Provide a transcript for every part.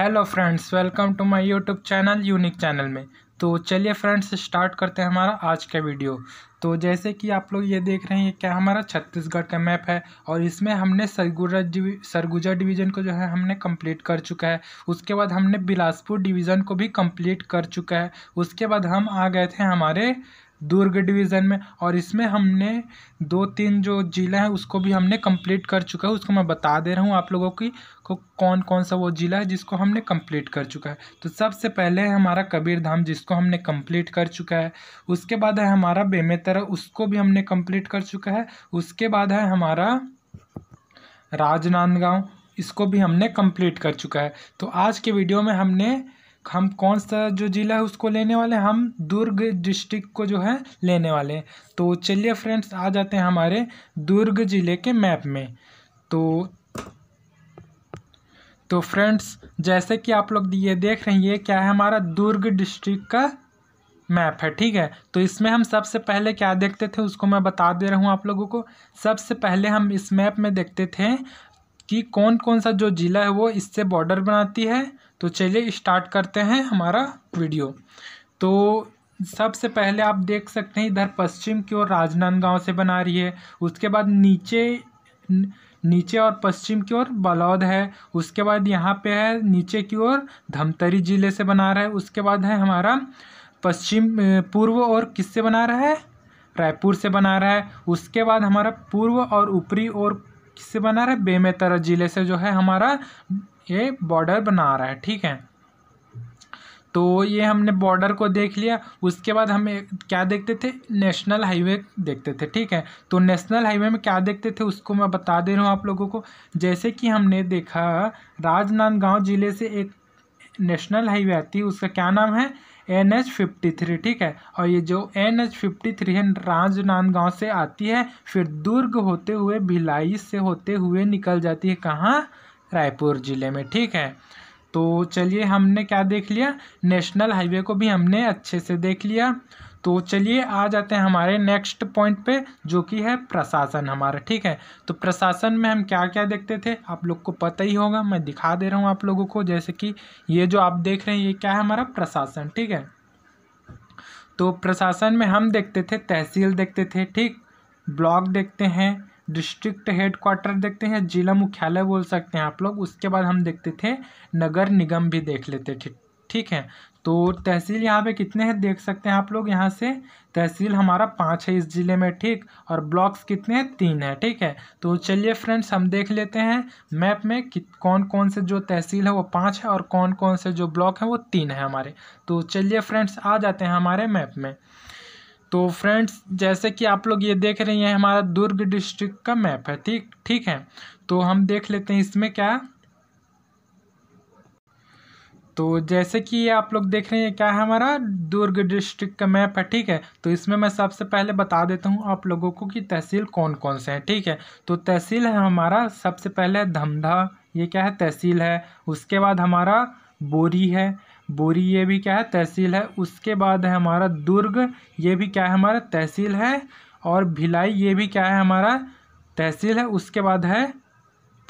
hello friends welcome to my YouTube channel unique channel में तो चलिए फ्रेंड्स स्टार्ट करते हैं हमारा आज का वीडियो तो जैसे कि आप लोग ये देख रहे हैं क्या हमारा छत्तीसगढ़ का मैप है और इसमें हमने सरगुजा डिवी सरगुजा डिवीज़न को जो है हमने कंप्लीट कर चुका है उसके बाद हमने बिलासपुर डिवीज़न को भी कंप्लीट कर चुका है उसके बाद हम आ गए थे हमारे दुर्ग डिवीज़न में और इसमें हमने दो तीन जो ज़िले हैं उसको भी हमने कंप्लीट कर चुका है उसको मैं बता दे रहा हूँ आप लोगों की को कौन कौन सा वो ज़िला है जिसको हमने कंप्लीट कर चुका है तो सबसे पहले है हमारा कबीरधाम जिसको हमने कंप्लीट कर चुका है उसके बाद है हमारा बेमेतरा उसको भी हमने कम्प्लीट कर चुका है उसके बाद है हमारा राजनांदगांव इसको भी हमने कम्प्लीट कर चुका है तो आज के वीडियो में हमने हम कौन सा जो ज़िला है उसको लेने वाले हैं हम दुर्ग डिस्ट्रिक्ट को जो है लेने वाले हैं तो चलिए फ्रेंड्स आ जाते हैं हमारे दुर्ग ज़िले के मैप में तो तो फ्रेंड्स जैसे कि आप लोग ये देख रहे हैं ये क्या है हमारा दुर्ग डिस्ट्रिक्ट का मैप है ठीक है तो इसमें हम सबसे पहले क्या देखते थे उसको मैं बता दे रहा हूँ आप लोगों को सबसे पहले हम इस मैप में देखते थे कि कौन कौन सा जो ज़िला है वो इससे बॉर्डर बनाती है तो चलिए स्टार्ट करते हैं हमारा वीडियो तो सबसे पहले आप देख सकते हैं इधर पश्चिम की ओर राजनांदगांव से बना रही है उसके बाद नीचे नीचे और पश्चिम की ओर बलौद है उसके बाद यहाँ पे है नीचे की ओर धमतरी ज़िले से बना रहा है उसके बाद है हमारा पश्चिम पूर्व और किससे बना रहा है रायपुर से बना रहा है उसके बाद हमारा पूर्व और ऊपरी और किससे बना रहा है बेमेतरा ज़िले से जो है हमारा ये बॉर्डर बना रहा है ठीक है तो ये हमने बॉर्डर को देख लिया उसके बाद हम क्या देखते थे नेशनल हाईवे देखते थे ठीक है तो नेशनल हाईवे में क्या देखते थे उसको मैं बता दे रहा हूँ आप लोगों को जैसे कि हमने देखा राजनांदगांव ज़िले से एक नेशनल हाईवे आती है उसका क्या नाम है एन एच फिफ्टी थ्री ठीक है और ये जो एन एच फिफ्टी थ्री है राजनांदगांव से आती है फिर दुर्ग होते हुए भिलाई से होते हुए निकल जाती है कहाँ रायपुर ज़िले में ठीक है तो चलिए हमने क्या देख लिया नेशनल हाईवे को भी हमने अच्छे से देख लिया तो चलिए आ जाते हैं हमारे नेक्स्ट पॉइंट पे जो कि है प्रशासन हमारा ठीक है तो प्रशासन में हम क्या क्या देखते थे आप लोग को पता ही होगा मैं दिखा दे रहा हूँ आप लोगों को जैसे कि ये जो आप देख रहे हैं ये क्या है हमारा प्रशासन ठीक है तो प्रशासन में हम देखते थे तहसील देखते थे ठीक ब्लॉक देखते हैं डिस्ट्रिक्ट हेडक्वार्टर देखते हैं जिला मुख्यालय बोल सकते हैं आप लोग उसके बाद हम देखते थे नगर निगम भी देख लेते थे ठीक है तो तहसील यहाँ पे कितने हैं देख सकते हैं आप लोग यहाँ से तहसील हमारा पाँच है इस ज़िले में ठीक और ब्लॉक्स कितने हैं तीन है ठीक है तो चलिए फ्रेंड्स हम देख लेते हैं मैप में कि कौन कौन से जो तहसील है वो पाँच है और कौन कौन से जो ब्लॉक है वो तीन है हमारे तो चलिए फ्रेंड्स आ जाते हैं हमारे मैप में तो फ्रेंड्स जैसे कि आप लोग ये देख रहे हैं हमारा दुर्ग डिस्ट्रिक्ट का मैप है ठीक ठीक है तो हम देख लेते हैं इसमें क्या तो जैसे कि आप लोग देख रहे हैं क्या है हमारा दुर्ग डिस्ट्रिक्ट का मैप है ठीक है तो इसमें मैं सबसे पहले बता देता हूँ आप लोगों को कि तहसील कौन कौन से हैं ठीक है तो तहसील है हमारा सबसे पहले धमधा ये क्या है तहसील है उसके बाद हमारा बोरी है बोरी ये भी क्या है तहसील है उसके बाद है हमारा दुर्ग ये भी क्या है हमारा तहसील है और भिलाई ये भी क्या है हमारा तहसील है उसके बाद है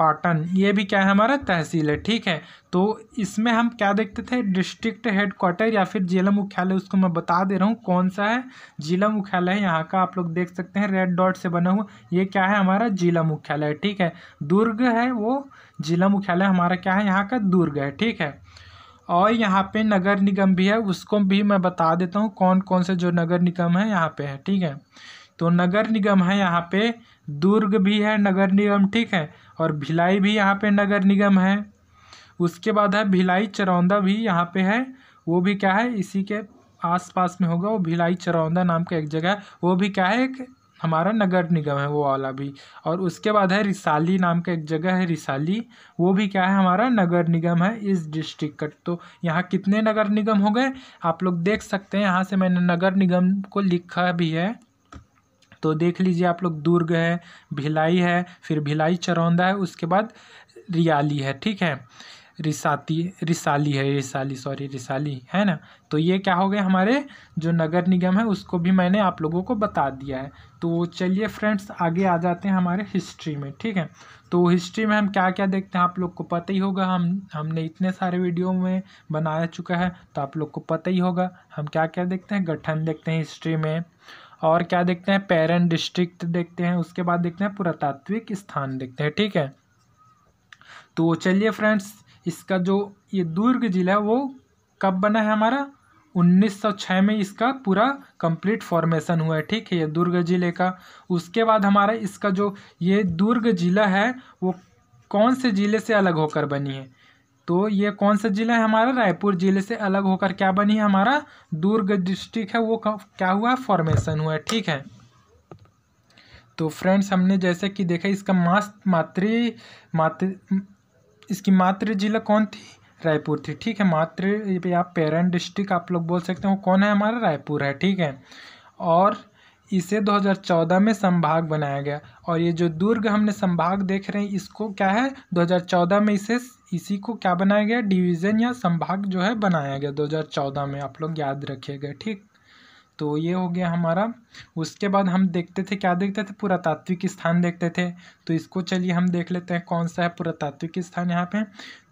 पाटन ये भी क्या है हमारा तहसील है ठीक है तो इसमें हम क्या देखते थे डिस्ट्रिक्ट हेडक्वार्टर या फिर जिला मुख्यालय उसको मैं बता दे रहा हूँ कौन सा है जिला मुख्यालय है यहाँ का आप लोग देख सकते हैं रेड डॉट से बना हुआ ये क्या है हमारा जिला मुख्यालय ठीक है दुर्ग है वो जिला मुख्यालय हमारा क्या है यहाँ का दुर्ग है ठीक है और यहाँ पर नगर निगम भी है उसको भी मैं बता देता हूँ कौन कौन से जो नगर निगम है यहाँ पे है ठीक है तो नगर निगम है यहाँ पे दुर्ग भी है नगर निगम ठीक है और भिलाई भी यहाँ पे नगर निगम है उसके बाद है भिलाई चरौंदा भी यहाँ पे है वो भी क्या है इसी के आसपास में होगा वो भिलाई चरौंदा नाम का एक जगह है वो भी क्या है एक हमारा नगर निगम है वो वाला भी और उसके बाद है रिसाली नाम का एक जगह है रिसाली वो भी क्या है हमारा नगर निगम है इस डिस्ट्रिक्ट का तो यहाँ कितने नगर निगम हो गए आप लोग देख सकते हैं यहाँ से मैंने नगर निगम को लिखा भी है तो देख लीजिए आप लोग दुर्ग है भिलाई है फिर भिलाई चरौंदा है उसके बाद रियाली है ठीक है रिसाती रिसाली है रिसाली सॉरी रिसाली है ना तो ये क्या हो गए हमारे जो नगर निगम है उसको भी मैंने आप लोगों को बता दिया है तो चलिए फ्रेंड्स आगे आ जाते हैं हमारे हिस्ट्री में ठीक है तो हिस्ट्री में हम क्या क्या देखते हैं आप लोग को पता ही होगा हम हमने इतने सारे वीडियो में बनाया चुका है तो आप लोग को पता ही होगा हम क्या क्या देखते हैं गठन देखते हैं हिस्ट्री में और क्या देखते हैं पेरेंट डिस्ट्रिक्ट देखते हैं उसके बाद देखते हैं पुरातात्विक स्थान देखते हैं ठीक है तो चलिए फ्रेंड्स इसका जो ये दुर्ग जिला है वो कब बना है हमारा 1906 में इसका पूरा कंप्लीट फॉर्मेशन हुआ है ठीक है ये दुर्ग जिले का उसके बाद हमारा इसका जो ये दुर्ग जिला है वो कौन से ज़िले से अलग होकर बनी है तो ये कौन सा ज़िला है हमारा रायपुर ज़िले से अलग होकर क्या बनी है हमारा दुर्ग डिस्ट्रिक्ट है वो क्या हुआ है फॉर्मेशन हुआ है ठीक है तो फ्रेंड्स हमने जैसे कि देखा इसका मास मातृ मातृ इसकी मातृ जिला कौन थी रायपुर थी ठीक है मातृ या पेरेंट डिस्ट्रिक्ट आप लोग बोल सकते हो कौन है हमारा रायपुर है ठीक है और इसे 2014 में संभाग बनाया गया और ये जो दुर्ग हमने संभाग देख रहे हैं इसको क्या है 2014 में इसे इसी को क्या बनाया गया डिवीज़न या संभाग जो है बनाया गया 2014 में आप लोग याद रखिएगा ठीक तो ये हो गया हमारा उसके बाद हम देखते थे क्या देखते थे पुरातात्विक स्थान देखते थे तो इसको चलिए हम देख लेते हैं कौन सा है पुरातात्विक स्थान यहाँ पे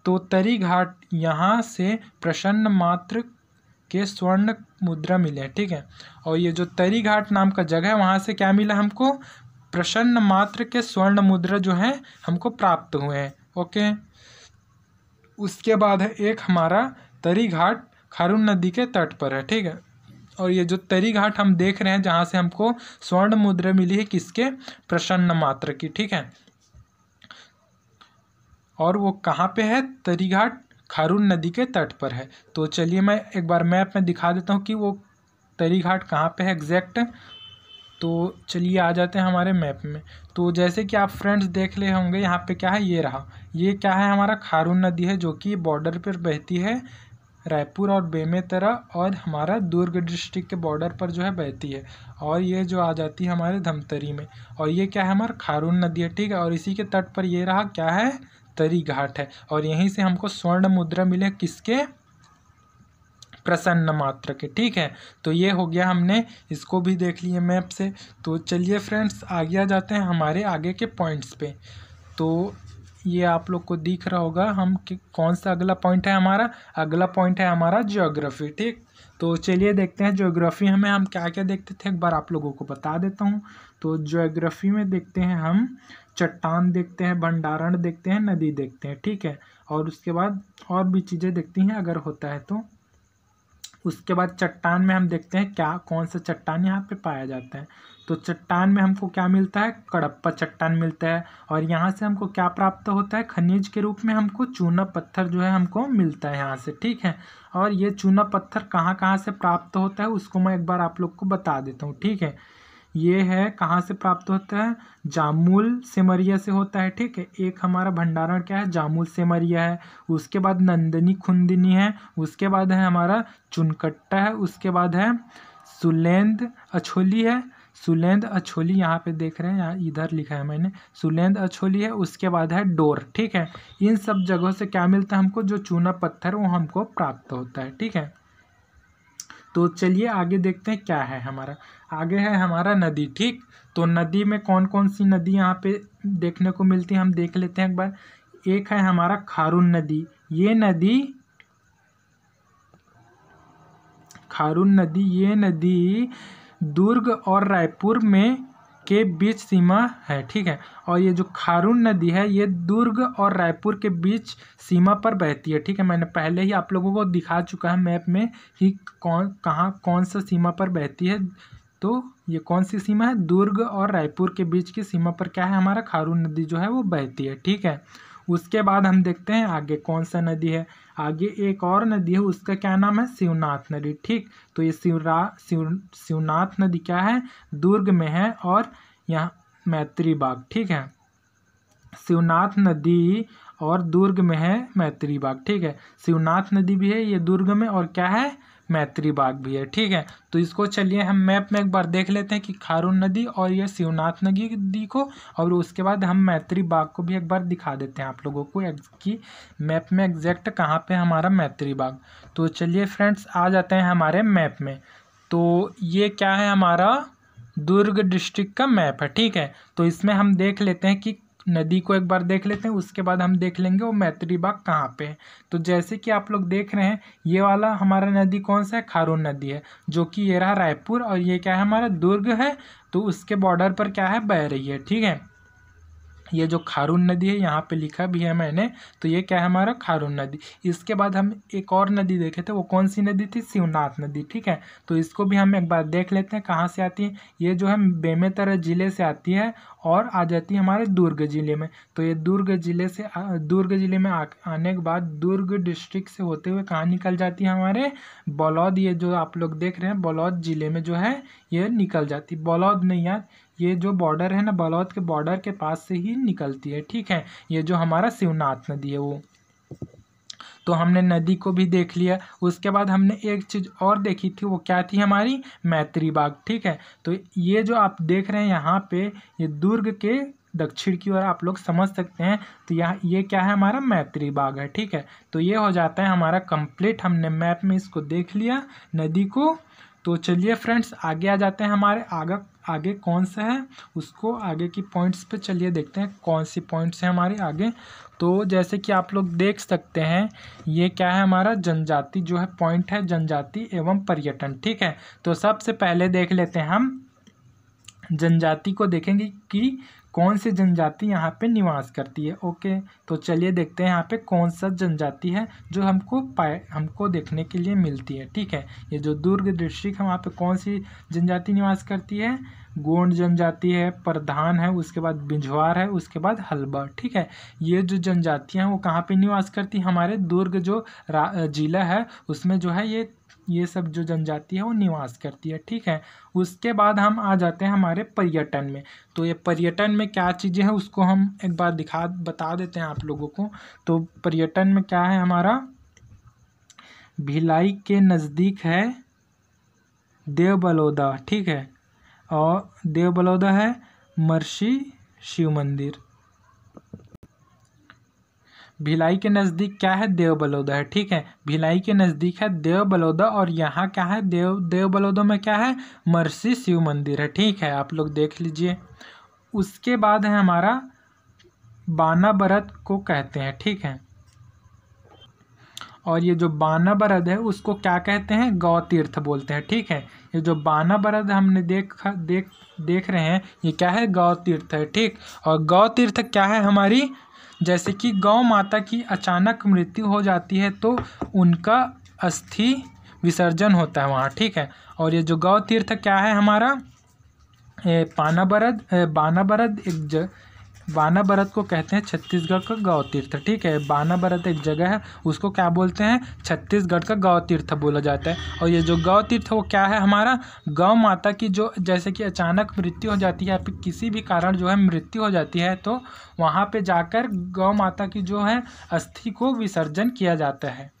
तो तरी घाट यहाँ से प्रसन्न मात्र के स्वर्ण मुद्रा मिले ठीक है और ये जो तरी घाट नाम का जगह है वहाँ से क्या मिला हमको प्रसन्न मात्र के स्वर्ण मुद्रा जो है हमको प्राप्त हुए हैं ओके उसके बाद है एक हमारा तरी घाट खारून नदी के तट पर है ठीक है और ये जो तरी घाट हम देख रहे हैं जहाँ से हमको स्वर्ण मुद्रा मिली है किसके प्रसन्न मात्र की ठीक है और वो कहाँ पे है तरी घाट खारून नदी के तट पर है तो चलिए मैं एक बार मैप में दिखा देता हूँ कि वो तरी घाट कहाँ पर है एग्जैक्ट तो चलिए आ जाते हैं हमारे मैप में तो जैसे कि आप फ्रेंड्स देख ले होंगे यहाँ पे क्या है ये रहा ये क्या है हमारा खारून नदी है जो कि बॉर्डर पर बहती है रायपुर और बेमेतरा और हमारा दुर्ग डिस्ट्रिक्ट के बॉर्डर पर जो है बहती है और ये जो आ जाती है हमारे धमतरी में और ये क्या है हमारा खारून नदी है ठीक है और इसी के तट पर ये रहा क्या है तरी घाट है और यहीं से हमको स्वर्ण मुद्रा मिले किसके प्रसन्न मात्र के ठीक है तो ये हो गया हमने इसको भी देख लिए मैप से तो चलिए फ्रेंड्स आगे आ जाते हैं हमारे आगे के पॉइंट्स पे तो ये आप लोग को दिख रहा होगा हम कौन सा अगला पॉइंट है हमारा अगला पॉइंट है हमारा ज्योग्राफी ठीक तो चलिए देखते हैं ज्योग्राफी हमें हम क्या क्या देखते थे एक बार आप लोगों को बता देता हूँ तो ज्योग्राफी में देखते हैं हम चट्टान देखते हैं भंडारण देखते हैं नदी देखते हैं ठीक है और उसके बाद और भी चीज़ें देखती हैं अगर होता है तो उसके बाद चट्टान में हम देखते हैं क्या कौन सा चट्टान यहाँ पे पाया जाता है तो चट्टान में हमको क्या मिलता है कड़प्पा चट्टान मिलता है और यहाँ से हमको क्या प्राप्त होता है खनिज के रूप में हमको चूना पत्थर जो है हमको मिलता है यहाँ से ठीक है और ये चूना पत्थर कहाँ कहाँ से प्राप्त होता है उसको मैं एक बार आप लोग को बता देता हूँ ठीक है ये है कहाँ से प्राप्त होता है जामुल सेमरिया से होता है ठीक है एक हमारा भंडारण क्या है जामुल सेमरिया है उसके बाद नंदनी खुंदनी है उसके बाद है हमारा चुनकट्टा है उसके बाद है सुलेंद अछोली है सुलेंद अछोली यहाँ पे देख रहे हैं यहाँ इधर लिखा है मैंने सुलेंद अछोली है उसके बाद है डोर ठीक है इन सब जगहों से क्या मिलता है हमको जो चूना पत्थर वो हमको प्राप्त होता है ठीक है तो चलिए आगे देखते हैं क्या है हमारा आगे है हमारा नदी ठीक तो नदी में कौन कौन सी नदी यहाँ पे देखने को मिलती है हम देख लेते हैं एक बार एक है हमारा खारून नदी ये नदी खारून नदी ये नदी दुर्ग और रायपुर में के बीच सीमा है ठीक है और ये जो खारून नदी है ये दुर्ग और रायपुर के बीच सीमा पर बहती है ठीक है मैंने पहले ही आप लोगों को दिखा चुका है मैप में कि कौन कहाँ कौन सा सीमा पर बहती है तो ये कौन सी सीमा है दुर्ग और रायपुर के बीच की सीमा पर क्या है हमारा खारून नदी जो है वो बहती है ठीक है उसके बाद हम देखते हैं आगे कौन सा नदी है आगे एक और नदी है उसका क्या नाम है शिवनाथ नदी ठीक तो ये शिवरा शिव शिवनाथ नदी क्या है दुर्ग में है और यहाँ मैत्री बाग ठीक है शिवनाथ नदी और दुर्ग में है मैत्री बाग ठीक है शिवनाथ नदी भी है ये दुर्ग में और क्या है मैत्री बाग भी है ठीक है तो इसको चलिए हम मैप में एक बार देख लेते हैं कि खारून नदी और ये शिवनाथ नदी को और उसके बाद हम मैत्री बाग को भी एक बार दिखा देते हैं आप लोगों को कि मैप में एग्जैक्ट कहाँ पे हमारा मैत्री बाग तो चलिए फ्रेंड्स आ जाते हैं हमारे मैप में तो ये क्या है हमारा दुर्ग डिस्ट्रिक्ट का मैप है ठीक है तो इसमें हम देख लेते हैं कि नदी को एक बार देख लेते हैं उसके बाद हम देख लेंगे वो मैत्री बाग कहाँ पे है तो जैसे कि आप लोग देख रहे हैं ये वाला हमारा नदी कौन सा है खारून नदी है जो कि ये रहा रायपुर और ये क्या है हमारा दुर्ग है तो उसके बॉर्डर पर क्या है बह रही है ठीक है ये जो खारून नदी है यहाँ पे लिखा भी है मैंने तो ये क्या है हमारा खारून नदी इसके बाद हम एक और नदी देखे थे वो कौन सी नदी थी शिवनाथ नदी ठीक है तो इसको भी हम एक बार देख लेते हैं कहाँ से आती है ये जो है बेमेतरा ज़िले से आती है और आ जाती है हमारे दुर्ग ज़िले में तो ये दुर्ग ज़िले से दुर्ग ज़िले में आ, आने के बाद दुर्ग डिस्ट्रिक्ट से होते हुए कहाँ निकल जाती है हमारे बलौद ये जो आप लोग देख रहे हैं बलौद ज़िले में जो है ये निकल जाती बलौद नहीं यार ये जो बॉर्डर है ना बलौद के बॉर्डर के पास से ही निकलती है ठीक है ये जो हमारा शिवनाथ नदी है वो तो हमने नदी को भी देख लिया उसके बाद हमने एक चीज़ और देखी थी वो क्या थी हमारी मैत्री बाग ठीक है तो ये जो आप देख रहे हैं यहाँ पे ये दुर्ग के दक्षिण की ओर आप लोग समझ सकते हैं तो यहाँ ये क्या है हमारा मैत्री बाग है ठीक है तो ये हो जाता है हमारा कंप्लीट हमने मैप में इसको देख लिया नदी को तो चलिए फ्रेंड्स आगे आ जाते हैं हमारे आगा आगे कौन सा है उसको आगे की पॉइंट्स पे चलिए देखते हैं कौन सी पॉइंट्स हैं हमारे आगे तो जैसे कि आप लोग देख सकते हैं ये क्या है हमारा जनजाति जो है पॉइंट है जनजाति एवं पर्यटन ठीक है तो सबसे पहले देख लेते हैं हम जनजाति को देखेंगे कि कौन सी जनजाति यहाँ पे निवास करती है ओके तो चलिए देखते हैं यहाँ पे कौन सा जनजाति है जो हमको पाए हमको देखने के लिए मिलती है ठीक है ये जो दुर्ग डिस्ट्रिक्ट है वहाँ पे कौन सी जनजाति निवास करती है गोंड जनजाति है प्रधान है उसके बाद बिझवार है उसके बाद हलबा ठीक है ये जो जनजातियाँ हैं वो कहाँ पे निवास करती हैं हमारे दुर्ग जो जिला है उसमें जो है ये ये सब जो जनजाति है वो निवास करती है ठीक है उसके बाद हम आ जाते हैं हमारे पर्यटन में तो ये पर्यटन में क्या चीज़ें हैं उसको हम एक बार दिखा बता देते हैं आप लोगों को तो पर्यटन में क्या है हमारा भिलाई के नज़दीक है देवबलोदा ठीक है और देव बलौदा है मर्शी शिव मंदिर भिलाई के नज़दीक क्या है देव बलौदा है ठीक है भिलाई के नज़दीक है देव बलौदा और यहाँ क्या है देव देव बलौदा में क्या है मर्षि शिव मंदिर है ठीक है आप लोग देख लीजिए उसके बाद है हमारा बाना बरत को कहते हैं ठीक है और ये जो बाना बरद है उसको क्या कहते हैं गौ तीर्थ बोलते हैं ठीक है ये जो बाना बरद हमने देखा देख देख रहे हैं ये क्या है गौ तीर्थ है ठीक और गौ तीर्थ क्या है हमारी जैसे कि गौ माता की अचानक मृत्यु हो जाती है तो उनका अस्थि विसर्जन होता है वहाँ ठीक है और ये जो गौ तीर्थ क्या है हमारा ए, पाना बरद ए, बाना बरद एक ज, बाना बरत को कहते हैं छत्तीसगढ़ का गौ तीर्थ ठीक है बाना बरत एक जगह है उसको क्या बोलते हैं छत्तीसगढ़ का गौ तीर्थ बोला जाता है और ये जो गौ तीर्थ वो क्या है हमारा गौ माता की जो जैसे कि अचानक मृत्यु हो जाती है या फिर किसी भी कारण जो है मृत्यु हो जाती है तो वहाँ पर जाकर गौ माता की जो है अस्थि को विसर्जन किया जाता है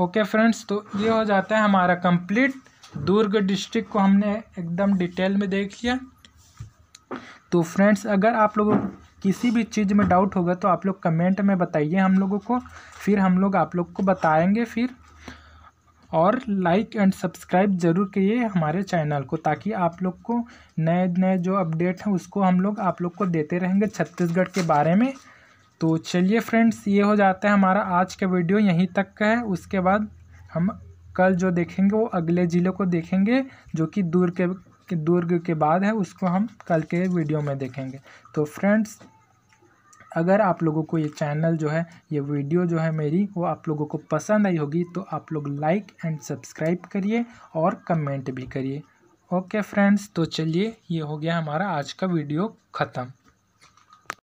ओके फ्रेंड्स तो ये हो जाता है हमारा कंप्लीट दुर्ग डिस्ट्रिक्ट को हमने एकदम डिटेल में देख लिया तो फ्रेंड्स अगर आप लोगों को किसी भी चीज़ में डाउट होगा तो आप लोग कमेंट में बताइए हम लोगों को फिर हम लोग आप लोग को बताएंगे फिर और लाइक एंड सब्सक्राइब ज़रूर किए हमारे चैनल को ताकि आप लोग को नए नए जो अपडेट हैं उसको हम लोग आप लोग को देते रहेंगे छत्तीसगढ़ के बारे में तो चलिए फ्रेंड्स ये हो जाता है हमारा आज का वीडियो यहीं तक का है उसके बाद हम कल जो देखेंगे वो अगले ज़िले को देखेंगे जो कि दूर के दुर्ग के बाद है उसको हम कल के वीडियो में देखेंगे तो फ्रेंड्स अगर आप लोगों को ये चैनल जो है ये वीडियो जो है मेरी वो आप लोगों को पसंद आई होगी तो आप लोग लाइक एंड सब्सक्राइब करिए और कमेंट भी करिए ओके फ्रेंड्स तो चलिए ये हो गया हमारा आज का वीडियो ख़त्म